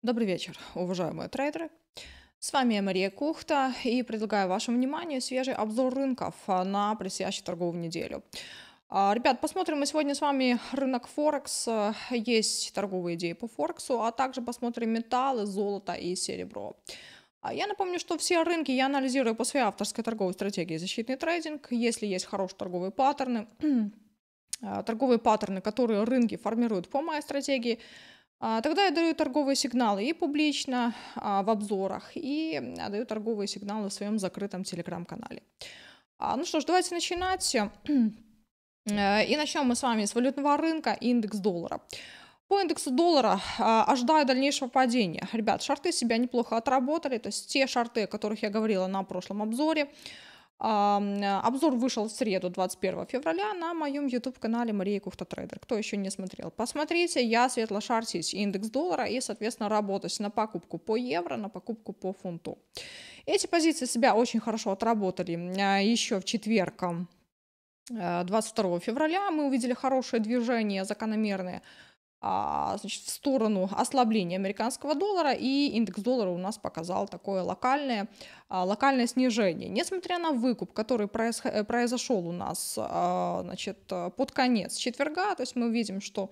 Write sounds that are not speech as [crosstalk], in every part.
Добрый вечер, уважаемые трейдеры. С вами Мария Кухта и предлагаю вашему вниманию свежий обзор рынков а, на предстоящую торговую неделю. А, ребят, посмотрим мы сегодня с вами рынок Форекс, есть торговые идеи по Форексу, а также посмотрим металлы, золото и серебро. А, я напомню, что все рынки я анализирую по своей авторской торговой стратегии «Защитный трейдинг». Если есть хорошие торговые паттерны, [clears throat] торговые паттерны, которые рынки формируют по моей стратегии – а, тогда я даю торговые сигналы и публично а, в обзорах, и а, даю торговые сигналы в своем закрытом телеграм-канале. Ну что ж, давайте начинать. Э, и начнем мы с вами с валютного рынка и индекс доллара. По индексу доллара а, ожидаю дальнейшего падения. Ребят, шарты себя неплохо отработали, то есть те шарты, о которых я говорила на прошлом обзоре, Обзор вышел в среду, 21 февраля, на моем YouTube-канале Мария Кухта Трейдер. Кто еще не смотрел, посмотрите. Я светло-шарсить индекс доллара и, соответственно, работать на покупку по евро, на покупку по фунту. Эти позиции себя очень хорошо отработали а, еще в четверг 22 э, февраля мы увидели хорошее движение закономерное а, значит, в сторону ослабления американского доллара, и индекс доллара у нас показал такое локальное, а, локальное снижение. Несмотря на выкуп, который э, произошел у нас а, значит, под конец четверга, то есть мы видим, что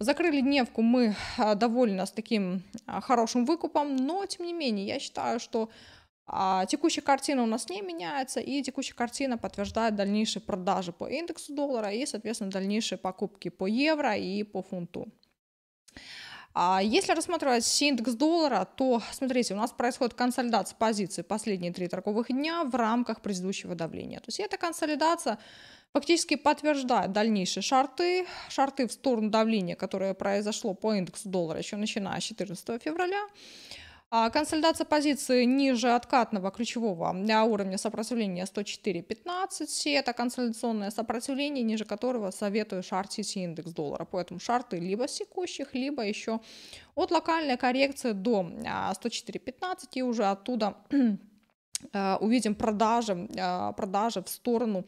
закрыли дневку мы довольно с таким хорошим выкупом, но тем не менее я считаю, что а текущая картина у нас не меняется, и текущая картина подтверждает дальнейшие продажи по индексу доллара и, соответственно, дальнейшие покупки по евро и по фунту. А если рассматривать индекс доллара, то, смотрите, у нас происходит консолидация позиций последние три торговых дня в рамках предыдущего давления. То есть эта консолидация фактически подтверждает дальнейшие шарты, шарты в сторону давления, которое произошло по индексу доллара еще начиная с 14 февраля. А консолидация позиции ниже откатного ключевого для уровня сопротивления 104.15. Это консолидационное сопротивление, ниже которого советую шар Сити индекс доллара. Поэтому шарты либо секущих, либо еще от локальной коррекции до 104.15 а, и уже оттуда [clears throat] э, увидим продажи, э, продажи в сторону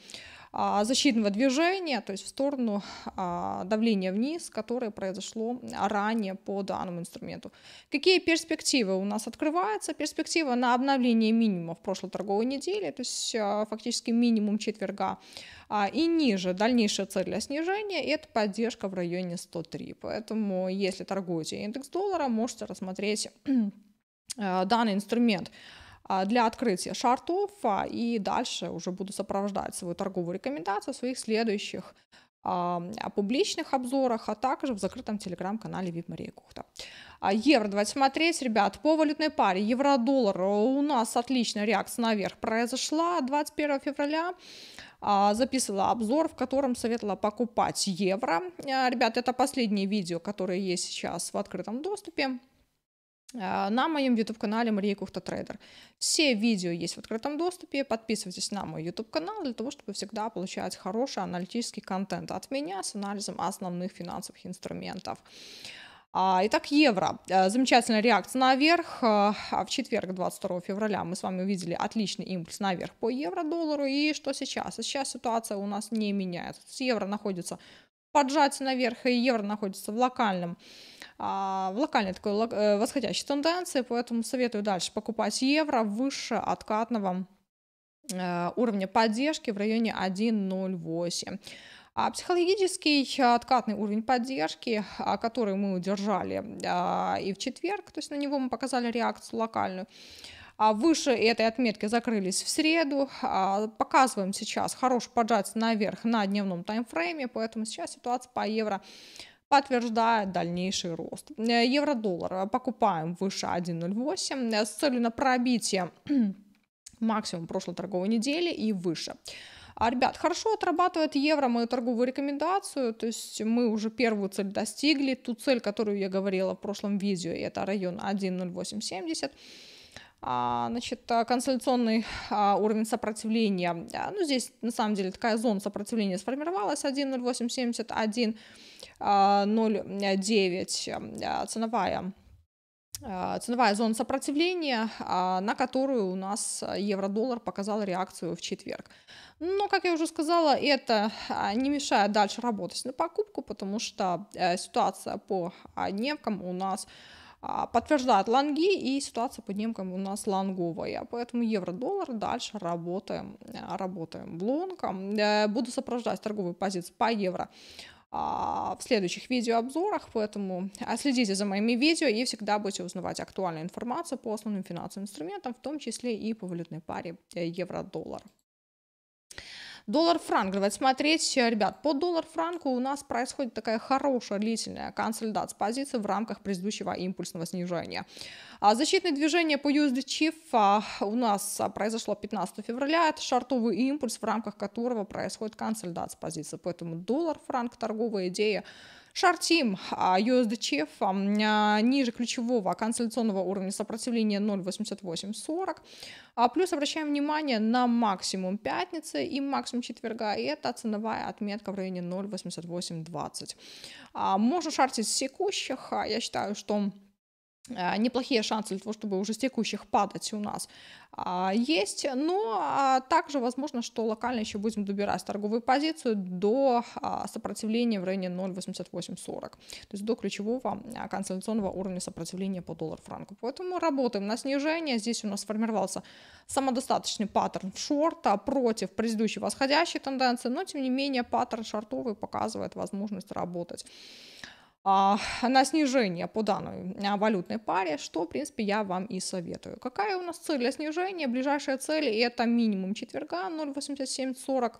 а, защитного движения, то есть в сторону а, давления вниз, которое произошло ранее по данному инструменту. Какие перспективы у нас открываются? Перспектива на обновление минимума в прошлой торговой неделе, то есть а, фактически минимум четверга и ниже. Дальнейшая цель для снижения – это поддержка в районе 103. Поэтому если торгуете индекс доллара, можете рассмотреть [clears throat] данный инструмент. А, для открытия шартуфа и дальше уже буду сопровождать свою торговую рекомендацию в своих следующих о а, а, публичных обзорах, а также в закрытом телеграм-канале VIP Мария Кухта. Евро, давайте смотреть, ребят, по валютной паре евро-доллар э, у нас отличная реакция наверх произошла 21 февраля. Записывала обзор, в котором советовала покупать евро. Ребят, это последнее видео, которое есть сейчас в открытом доступе. А, на моем YouTube-канале Мария Кухта Трейдер. Все видео есть в открытом доступе, подписывайтесь на мой YouTube-канал для того, чтобы всегда получать хороший аналитический контент от меня с анализом основных финансовых инструментов. А, итак, евро. Э, замечательная реакция наверх. Э, а в четверг, 22 февраля, мы с вами увидели отличный импульс наверх по евро-доллару. И что сейчас? Сейчас ситуация у нас не меняется. Евро находится поджать наверх, и евро находится в локальном а, в локальной такой э, восходящей тенденции, поэтому советую дальше покупать евро выше откатного э, уровня поддержки в районе 1.08. А психологический а, откатный уровень поддержки, а, который мы удержали и в четверг, то есть на него мы показали реакцию локальную, а Выше этой отметки закрылись в среду. А, показываем сейчас хороший поджать наверх на дневном таймфрейме, поэтому сейчас ситуация по евро подтверждает дальнейший рост. Э, евро-доллар э, покупаем выше 1.08 э, с целью на пробитие [clears throat] максимум прошлой торговой недели и выше. А, ребят, хорошо отрабатывает евро мою торговую рекомендацию, то есть мы уже первую цель достигли, ту цель, которую я говорила в прошлом видео, это район 1.0870. А, значит, а, консолидационный а, уровень сопротивления. Ну, здесь, на самом деле, такая зона сопротивления сформировалась 1,0871, ценовая ценовая зона сопротивления, на которую у нас евро-доллар показал реакцию в четверг. Но, как я уже сказала, это не мешает дальше работать на покупку, потому что э, ситуация по дневкам у нас а, подтверждают лонги, и ситуация по немкам у нас лонговая. Поэтому евро-доллар дальше работаем, а, работаем в лонгом. Э, буду сопровождать торговые позиции по евро а, в следующих видеообзорах, поэтому следите за моими видео и всегда будете узнавать актуальную информацию по основным финансовым инструментам, в том числе и по валютной паре э, евро-доллар. Доллар-франк, давайте смотреть, ребят, по доллар-франку у нас происходит такая хорошая длительная консолидация позиции в рамках предыдущего импульсного снижения. А защитное движение по USD CHF а, у нас а, произошло 15 февраля, это шартовый импульс, в рамках которого происходит консолидация позиции, поэтому доллар-франк, торговая идея Шартим а, USDCF а, а, ниже ключевого консолидационного уровня сопротивления 0.8840. Плюс обращаем внимание на максимум пятницы и максимум четверга, и это ценовая отметка в районе 0.8820. Можно шартить с секущих, я считаю, что Э, неплохие шансы для того, чтобы уже с текущих падать у нас а, есть, но ну, а также возможно, что локально еще будем добирать торговую позицию до а, сопротивления в районе 0.8840, то есть до ключевого консолидационного уровня сопротивления по доллар-франку. Поэтому работаем на снижение, здесь у нас сформировался самодостаточный паттерн в шорта против предыдущей восходящей тенденции, но тем не менее паттерн шортовый показывает возможность работать. А, на снижение по данной а, валютной паре, что, в принципе, я вам и советую. Какая у нас цель для снижения? Ближайшая цель – это минимум четверга 0,8740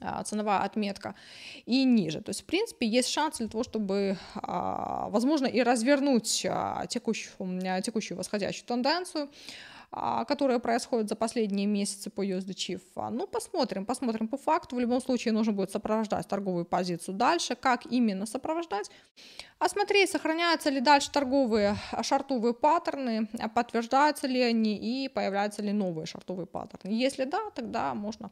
а, ценовая отметка и ниже. То есть, в принципе, есть шанс для того, чтобы, возможно, и развернуть текущую, текущую восходящую тенденцию. А, которая происходит за последние месяцы по USDC. Ну, посмотрим, посмотрим по факту. В любом случае нужно будет сопровождать торговую позицию дальше. Как именно сопровождать? А смотреть, сохраняются ли дальше торговые а, шартовые паттерны, а, подтверждаются ли они и появляются ли новые шартовые паттерны. Если да, тогда можно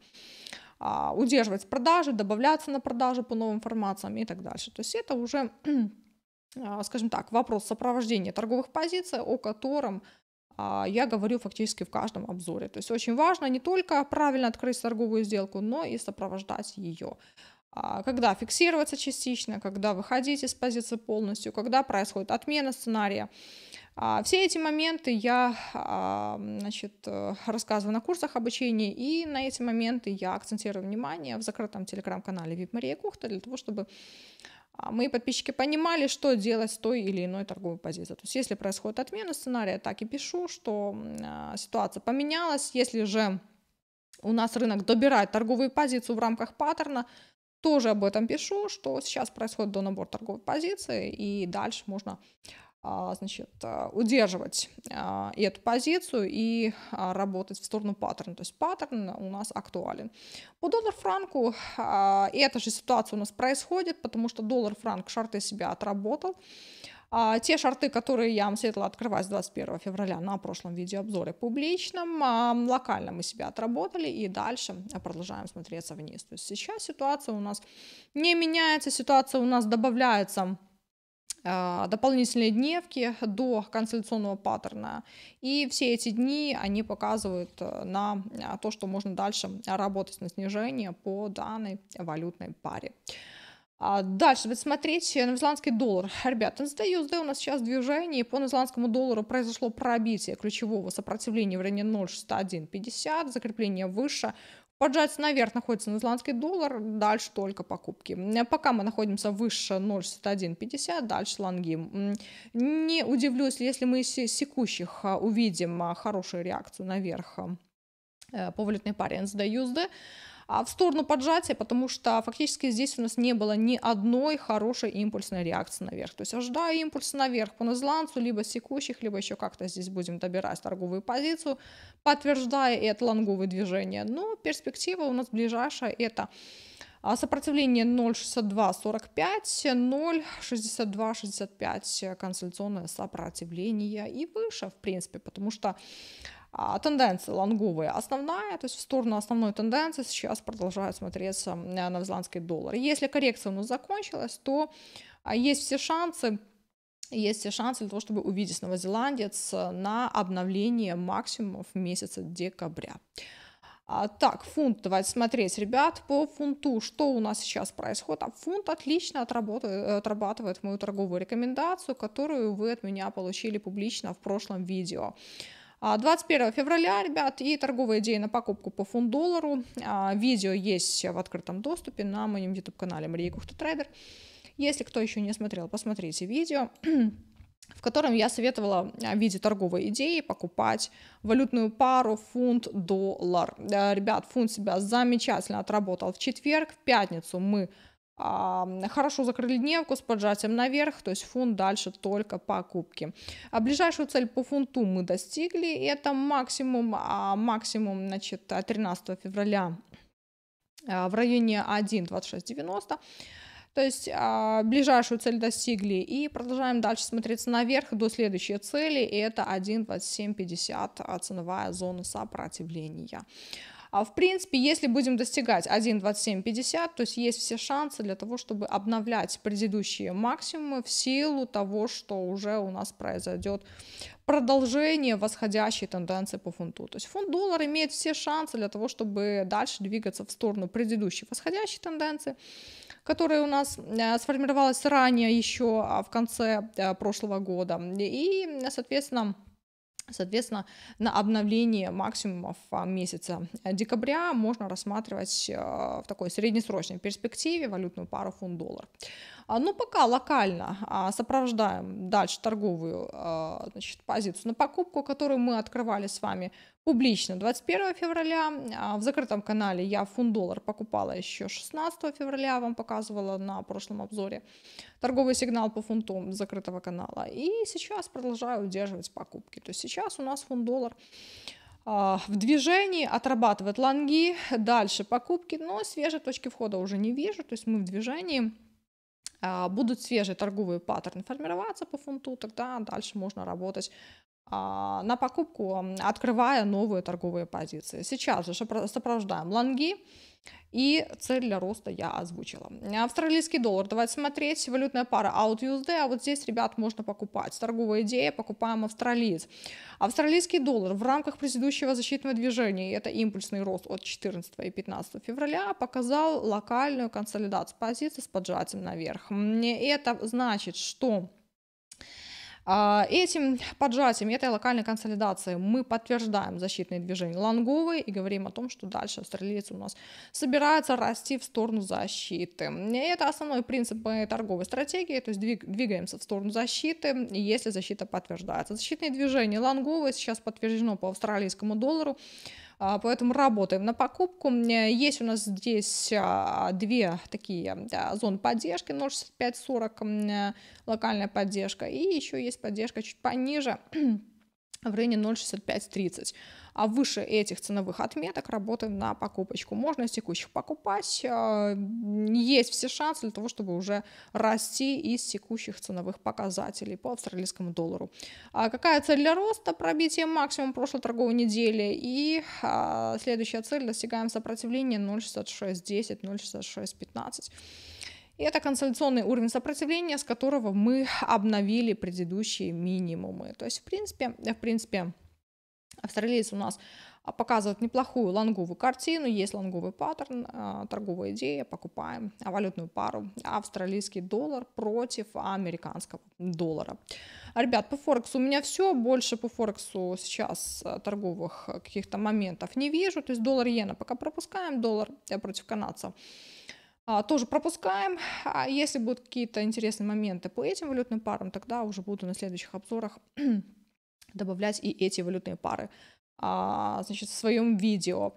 удерживать продажи, добавляться на продажи по новым формациям и так дальше. То есть это уже [clears throat] скажем так, вопрос сопровождения торговых позиций, о котором а, я говорю фактически в каждом обзоре. То есть очень важно не только правильно открыть торговую сделку, но и сопровождать ее. А, когда фиксироваться частично, когда выходить из позиции полностью, когда происходит отмена сценария. А, все эти моменты я значит, э, рассказываю на курсах обучения, и на эти моменты я акцентирую внимание в закрытом телеграм-канале VIP Мария Кухта для того, чтобы а мои подписчики понимали, что делать с той или иной торговой позицией. То есть если происходит отмена сценария, так и пишу, что а, ситуация поменялась. Если же у нас рынок добирает торговую позицию в рамках паттерна, тоже об этом пишу, что сейчас происходит донабор торговой позиции, и дальше можно а, значит, а, удерживать а, эту позицию и работать в сторону паттерна. То есть паттерн у нас актуален. По доллар-франку эта же ситуация у нас происходит, потому что доллар-франк шарты себя отработал. те шарты, которые я вам советовала открывать с 21 февраля на прошлом видеообзоре публичном, локально мы себя отработали и дальше продолжаем смотреться вниз. То есть сейчас ситуация у нас не меняется, ситуация у нас добавляется а, дополнительные дневки до консолидационного паттерна. И все эти дни, они показывают э, на а, то, что можно дальше работать на снижение по данной валютной паре. А дальше, давайте смотреть новозеландский доллар. ребят, NZD USD у нас сейчас движение, по новозеландскому доллару произошло пробитие ключевого сопротивления в районе 0,6150, закрепление выше Поджаться наверх находится нозеландский доллар, дальше только покупки. Пока мы находимся выше 0,6150, дальше лонги. Не удивлюсь, если мы секущих а, увидим а, хорошую реакцию наверх а, э, по валютной паре NZD-USD, а, в сторону поджатия, потому что фактически здесь у нас не было ни одной хорошей импульсной реакции наверх. То есть ожидая импульс наверх по назланцу, либо секущих, либо еще как-то здесь будем добирать торговую позицию, подтверждая это лонговые движение. Но перспектива у нас ближайшая это а, сопротивление 0,62 45, 0,62 65 консультационное сопротивление и выше, в принципе, потому что а, тенденция лонговая основная, то есть в сторону основной тенденции сейчас продолжает смотреться э, новозеландский доллар. Если коррекция у нас закончилась, то а, есть все шансы есть все шансы для того, чтобы увидеть новозеландец э, на обновление максимумов месяца декабря. А, так, фунт, давайте смотреть, ребят, по фунту, что у нас сейчас происходит. А фунт отлично отработает, э, отрабатывает мою торговую рекомендацию, которую вы от меня получили публично в прошлом видео. 21 а, февраля, ребят, и торговая идея на покупку по фунт-доллару. А, видео есть в открытом доступе на моем YouTube-канале Мария Кухта Трейдер. Если кто еще не смотрел, посмотрите видео [clears throat] в котором я советовала а, в виде торговой идеи покупать валютную пару фунт-доллар. Ребят, фунт себя замечательно отработал в четверг, в пятницу мы а, хорошо закрыли дневку с поджатием наверх, то есть фунт дальше только покупки. А ближайшую цель по фунту мы достигли, и это максимум, а максимум значит, 13 февраля а, в районе 1.2690. То есть а, ближайшую цель достигли и продолжаем дальше смотреться наверх до следующей цели, и это 1.2750 а, ценовая зона сопротивления. А в принципе, если будем достигать 1.2750, то есть есть все шансы для того, чтобы обновлять предыдущие максимумы в силу того, что уже у нас произойдет продолжение восходящей тенденции по фунту. То есть фунт доллар имеет все шансы для того, чтобы дальше двигаться в сторону предыдущей восходящей тенденции, которая у нас э, сформировалась ранее еще а, в конце э, прошлого года. И, соответственно, Соответственно, на обновление максимумов а, месяца э, декабря можно рассматривать э, в такой среднесрочной перспективе валютную пару фунт-доллар. А, ну пока локально а, сопровождаем дальше торговую а, значит, позицию на покупку, которую мы открывали с вами публично 21 февраля. В закрытом канале я фунт-доллар покупала еще 16 февраля, вам показывала на прошлом обзоре торговый сигнал по фунту закрытого канала. И сейчас продолжаю удерживать покупки. То есть сейчас у нас фунт-доллар в движении, отрабатывает лонги, дальше покупки, но свежие точки входа уже не вижу, то есть мы в движении, а, будут свежие торговые паттерны формироваться по фунту, тогда дальше можно работать а, на покупку, открывая новые торговые позиции. Сейчас же сопровождаем лонги. И цель для роста я озвучила. Австралийский доллар, давайте смотреть, валютная пара out а вот здесь, ребят, можно покупать. Торговая идея, покупаем австралиец. Австралийский доллар в рамках предыдущего защитного движения, это импульсный рост от 14 и 15 февраля, показал локальную консолидацию позиций с поджатием наверх. Это значит, что а, этим поджатием, этой локальной консолидацией мы подтверждаем защитные движения лонговые и говорим о том, что дальше австралиец у нас собирается расти в сторону защиты. И это основной принцип торговой стратегии, то есть двигаемся в сторону защиты, если защита подтверждается. Защитные движения лонговые сейчас подтверждено по австралийскому доллару. А, поэтому работаем на покупку. Есть у нас здесь а, две такие а, зоны поддержки 0,6540, локальная поддержка, и еще есть поддержка чуть пониже [clears throat] в районе 0,6530 а выше этих ценовых отметок работаем на покупочку. Можно из текущих покупать, э, есть все шансы для того, чтобы уже расти из текущих ценовых показателей по австралийскому доллару. А какая цель для роста? Пробитие максимум прошлой торговой недели и а, следующая цель достигаем сопротивления 0.6610, 0.6615. и Это консолидационный уровень сопротивления, с которого мы обновили предыдущие минимумы. То есть, в принципе, в принципе, Австралиец у нас а, показывает неплохую лонговую картину, есть лонговый паттерн, а, торговая идея, покупаем валютную пару австралийский доллар против американского доллара. Ребят, по Форексу у меня все, больше по Форексу сейчас э, торговых каких-то моментов не вижу, то есть доллар иена пока пропускаем, доллар я э, против канадца а, тоже пропускаем. А если будут какие-то интересные моменты по этим валютным парам, тогда уже буду на следующих обзорах [clears throat] добавлять и эти валютные пары а, значит, в своем видео.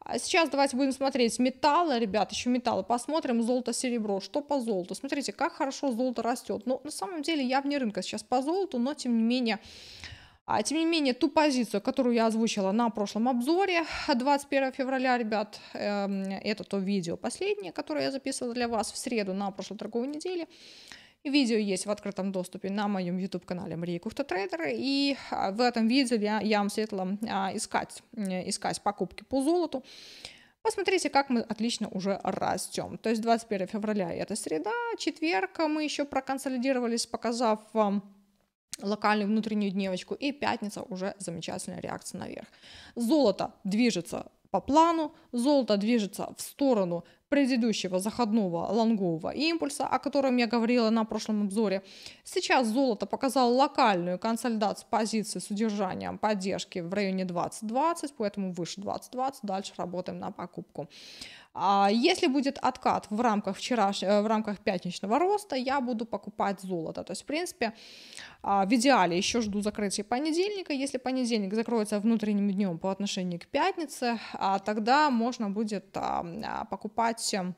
А сейчас давайте будем смотреть металлы, ребят, еще металлы. Посмотрим золото, серебро. Что по золоту? Смотрите, как хорошо золото растет. Но ну, на самом деле, я вне рынка сейчас по золоту, но тем не менее... А тем не менее, ту позицию, которую я озвучила на прошлом обзоре 21 февраля, ребят, эм, это то видео последнее, которое я записывала для вас в среду на прошлой торговой неделе. Видео есть в открытом доступе на моем YouTube-канале Мария Кухта Трейдер, и а, в этом видео я, я вам советовала а, искать, э, искать покупки по золоту. Посмотрите, как мы отлично уже растем. То есть 21 февраля это среда, четверг мы еще проконсолидировались, показав вам локальную внутреннюю дневочку, и пятница уже замечательная реакция наверх. Золото движется по плану, золото движется в сторону предыдущего заходного лонгового импульса, о котором я говорила на прошлом обзоре. Сейчас золото показало локальную консолидацию позиции с удержанием поддержки в районе 20-20, поэтому выше 20-20, дальше работаем на покупку. А если будет откат в рамках, вчераш... Э, в рамках пятничного роста, я буду покупать золото. То есть, в принципе, а, в идеале еще жду закрытия понедельника. Если понедельник закроется внутренним днем по отношению к пятнице, а, тогда можно будет покупать брать эм,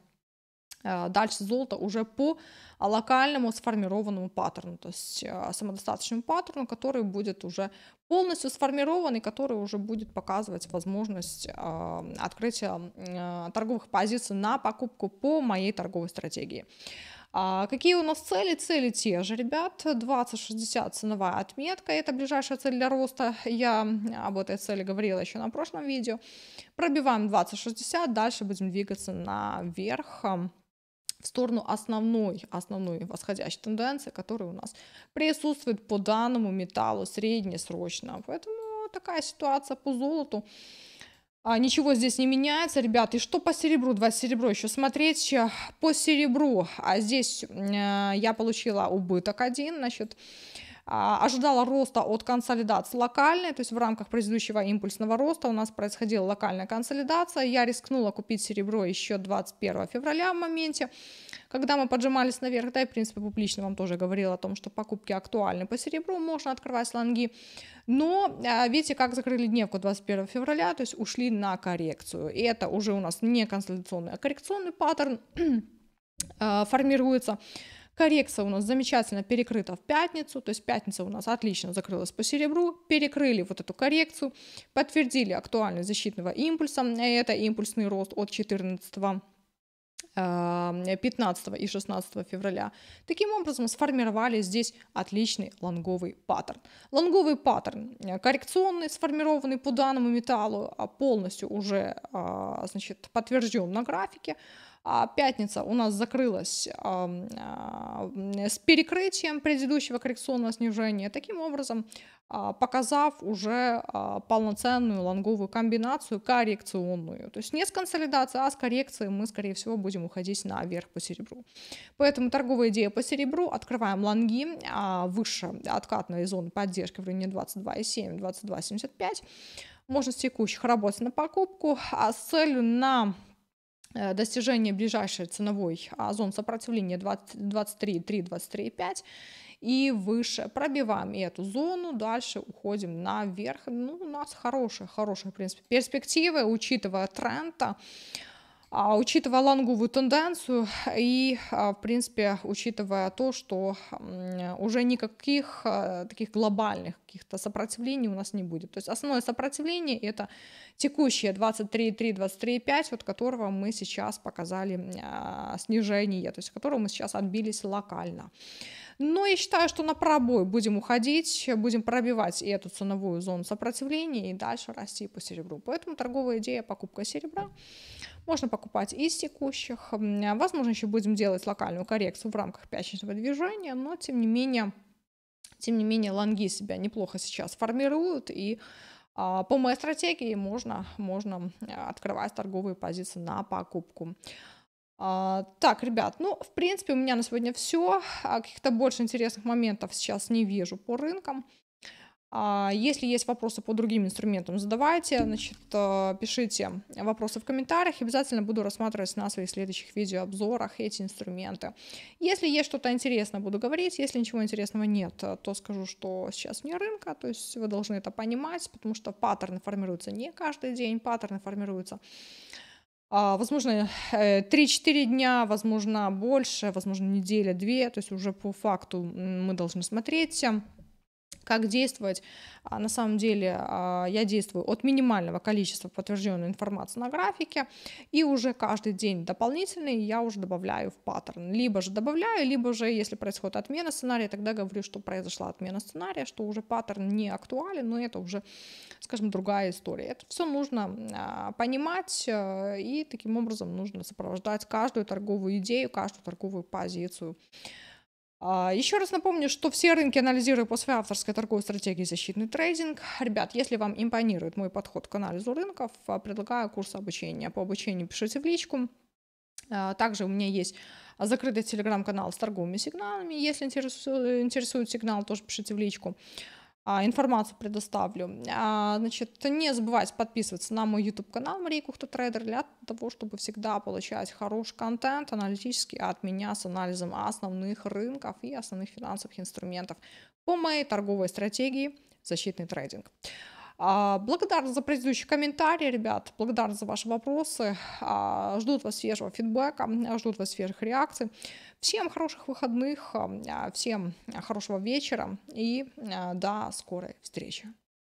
э, дальше золото уже по а, локальному сформированному паттерну, то есть э, самодостаточному паттерну, который будет уже полностью сформирован и который уже будет показывать возможность э, открытия торговых позиций на покупку по моей торговой стратегии. А какие у нас цели? Цели те же, ребят. 20-60 ценовая отметка. Это ближайшая цель для роста. Я об этой цели говорила еще на прошлом видео. Пробиваем 20-60. Дальше будем двигаться наверх в сторону основной, основной восходящей тенденции, которая у нас присутствует по данному металлу среднесрочно. Поэтому такая ситуация по золоту. А, ничего здесь не меняется, ребят. И что по серебру? Два серебро еще смотреть э, по серебру. А здесь э, я получила убыток один, значит, а, ожидала роста от консолидации локальной, то есть в рамках предыдущего импульсного роста у нас происходила локальная консолидация, я рискнула купить серебро еще 21 февраля в моменте, когда мы поджимались наверх, да, и, в принципе, публично вам тоже говорила о том, что покупки актуальны по серебру, можно открывать лонги, но а, видите, как закрыли дневку 21 февраля, то есть ушли на коррекцию, и это уже у нас не консолидационный, а коррекционный паттерн [clears throat] а, формируется, Коррекция у нас замечательно перекрыта в пятницу, то есть пятница у нас отлично закрылась по серебру, перекрыли вот эту коррекцию, подтвердили актуальность защитного импульса, это импульсный рост от 14 15 а, и 16 февраля. Таким образом, сформировали здесь отличный лонговый паттерн. Лонговый паттерн э, коррекционный, сформированный по данному металлу, а, полностью уже а, значит, подтвержден на графике. А пятница у нас закрылась а, с перекрытием предыдущего коррекционного снижения, таким образом а, показав уже а, полноценную лонговую комбинацию коррекционную. То есть не с консолидацией а с коррекцией мы, скорее всего, будем уходить наверх по серебру. Поэтому торговая идея по серебру. Открываем лонги выше откатной зоны поддержки в районе 22,7-22,75. Можно с текущих работать на покупку а с целью на Э, достижение ближайшей ценовой а зон сопротивления 23-3-23,5 и выше. Пробиваем эту зону, дальше уходим наверх. Ну, у нас хорошие, хорошие, в принципе, перспективы, учитывая тренд а, учитывая лонговую тенденцию и, а, в принципе, учитывая то, что уже никаких а, таких глобальных каких-то сопротивлений у нас не будет. То есть основное сопротивление — это текущее 23,3, 23,5, от которого мы сейчас показали снижение, то есть которого мы сейчас отбились локально. Но я считаю, что на пробой будем уходить, будем пробивать и эту ценовую зону сопротивления и дальше расти по серебру. Поэтому торговая идея покупка серебра. Можно покупать из текущих. Возможно, еще будем делать локальную коррекцию в рамках пятничного движения, но тем не менее, тем не менее, лонги себя неплохо сейчас формируют и а, по моей стратегии можно, можно открывать торговые позиции на покупку. А, так, ребят, ну, в принципе, у меня на сегодня все. А, каких-то больше интересных моментов сейчас не вижу по рынкам. А, если есть вопросы по другим инструментам, задавайте, значит, пишите вопросы в комментариях. Обязательно буду рассматривать на своих следующих видеообзорах эти инструменты. Если есть что-то интересное, буду говорить. Если ничего интересного нет, то скажу, что сейчас не рынка, то есть вы должны это понимать, потому что паттерны формируются не каждый день, паттерны формируются а, возможно, 3-4 э, дня, возможно, больше, возможно, неделя-две, то есть уже по факту мы должны смотреть как действовать. А, на самом деле а, я действую от минимального количества подтвержденной информации на графике, и уже каждый день дополнительный я уже добавляю в паттерн. Либо же добавляю, либо же, если происходит отмена сценария, тогда говорю, что произошла отмена сценария, что уже паттерн не актуален, но это уже, скажем, другая история. Это все нужно а, понимать, э, и таким образом нужно сопровождать каждую торговую идею, каждую торговую позицию. А, Еще раз напомню, что все рынки анализирую по своей авторской торговой стратегии «Защитный трейдинг». Ребят, если вам импонирует мой подход к анализу рынков, а, предлагаю курс обучения. По обучению пишите в личку. А, также у меня есть закрытый телеграм-канал с торговыми сигналами. Если интересует сигнал, тоже пишите в личку. А, информацию предоставлю. А, значит, не забывайте подписываться на мой YouTube-канал Мария Кухта-трейдер для того, чтобы всегда получать хороший контент аналитический от меня с анализом основных рынков и основных финансовых инструментов по моей торговой стратегии «Защитный трейдинг». А, благодарна за предыдущие комментарии, ребят. Благодарна за ваши вопросы. Ждут вас свежего фидбэка, ждут вас свежих реакций. Всем хороших выходных, а, всем а, хорошего вечера и а, до скорой встречи.